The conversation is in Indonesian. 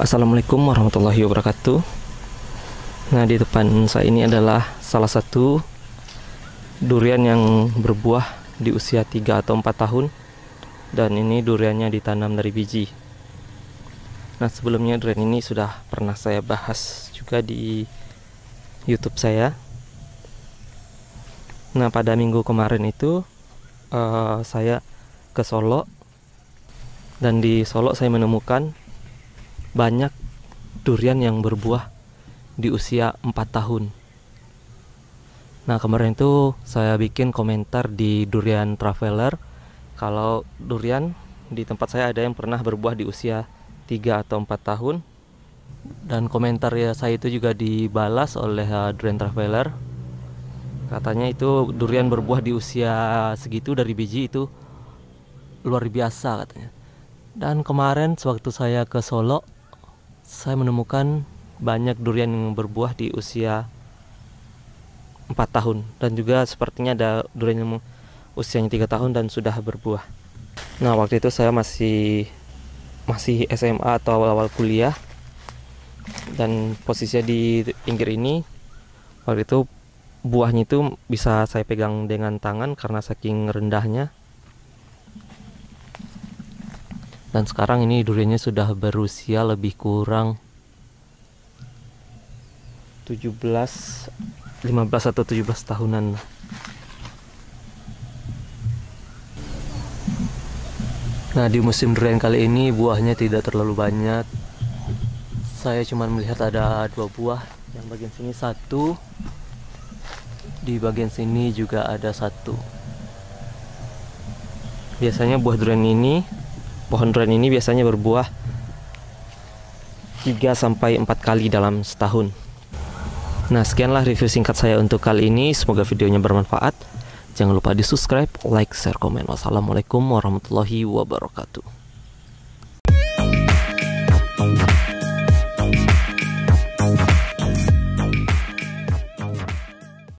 Assalamualaikum warahmatullahi wabarakatuh Nah di depan saya ini adalah salah satu durian yang berbuah di usia 3 atau 4 tahun Dan ini duriannya ditanam dari biji Nah sebelumnya durian ini sudah pernah saya bahas juga di youtube saya Nah pada minggu kemarin itu uh, saya ke Solo dan di Solo saya menemukan banyak durian yang berbuah di usia 4 tahun. Nah, kemarin itu saya bikin komentar di Durian Traveler kalau durian di tempat saya ada yang pernah berbuah di usia 3 atau 4 tahun dan komentar ya saya itu juga dibalas oleh uh, Durian Traveler. Katanya itu durian berbuah di usia segitu dari biji itu luar biasa katanya. Dan kemarin sewaktu saya ke Solo saya menemukan banyak durian yang berbuah di usia 4 tahun dan juga sepertinya ada durian yang usianya 3 tahun dan sudah berbuah. Nah, waktu itu saya masih masih SMA atau awal-awal kuliah dan posisinya di pinggir ini waktu itu buahnya itu bisa saya pegang dengan tangan karena saking rendahnya dan sekarang ini duriannya sudah berusia lebih kurang 17 15 atau 17 tahunan Nah di musim durian kali ini buahnya tidak terlalu banyak Saya cuma melihat ada dua buah Yang bagian sini satu Di bagian sini juga ada satu Biasanya buah durian ini Pohon durian ini biasanya berbuah 3 sampai 4 kali dalam setahun. Nah, sekianlah review singkat saya untuk kali ini. Semoga videonya bermanfaat. Jangan lupa di subscribe, like, share, komen. Wassalamualaikum warahmatullahi wabarakatuh.